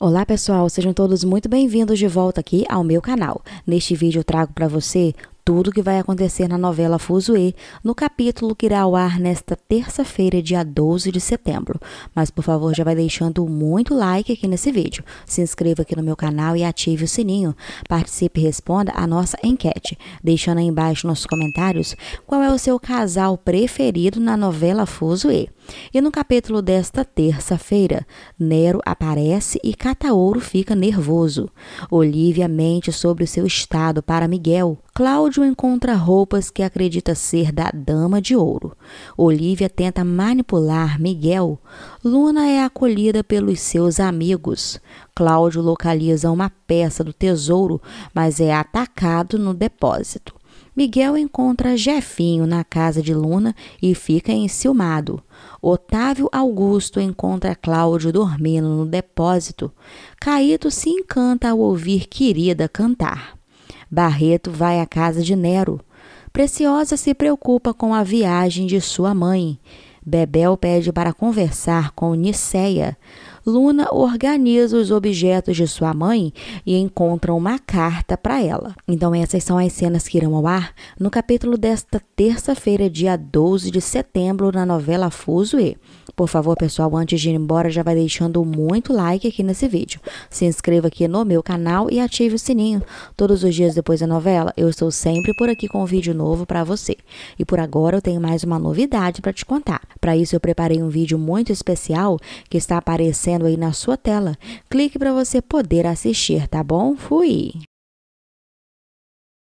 Olá pessoal, sejam todos muito bem-vindos de volta aqui ao meu canal. Neste vídeo eu trago para você tudo o que vai acontecer na novela Fuzue no capítulo que irá ao ar nesta terça-feira, dia 12 de setembro. Mas por favor, já vai deixando muito like aqui nesse vídeo. Se inscreva aqui no meu canal e ative o sininho. Participe e responda a nossa enquete, deixando aí embaixo nos comentários qual é o seu casal preferido na novela Fuzue. E no capítulo desta terça-feira, Nero aparece e Cataouro fica nervoso. Olivia mente sobre o seu estado para Miguel. Cláudio encontra roupas que acredita ser da Dama de Ouro. Olivia tenta manipular Miguel. Luna é acolhida pelos seus amigos. Cláudio localiza uma peça do tesouro, mas é atacado no depósito. Miguel encontra Jefinho na casa de Luna e fica enciumado. Otávio Augusto encontra Cláudio dormindo no depósito. Caíto se encanta ao ouvir querida cantar. Barreto vai à casa de Nero. Preciosa se preocupa com a viagem de sua mãe. Bebel pede para conversar com Niceia. Luna organiza os objetos de sua mãe e encontra uma carta para ela. Então, essas são as cenas que irão ao ar no capítulo desta terça-feira, dia 12 de setembro, na novela Fuso E. Por favor, pessoal, antes de ir embora, já vai deixando muito like aqui nesse vídeo. Se inscreva aqui no meu canal e ative o sininho. Todos os dias depois da novela, eu estou sempre por aqui com um vídeo novo para você. E por agora eu tenho mais uma novidade para te contar. Para isso eu preparei um vídeo muito especial que está aparecendo aí na sua tela. Clique para você poder assistir, tá bom? Fui!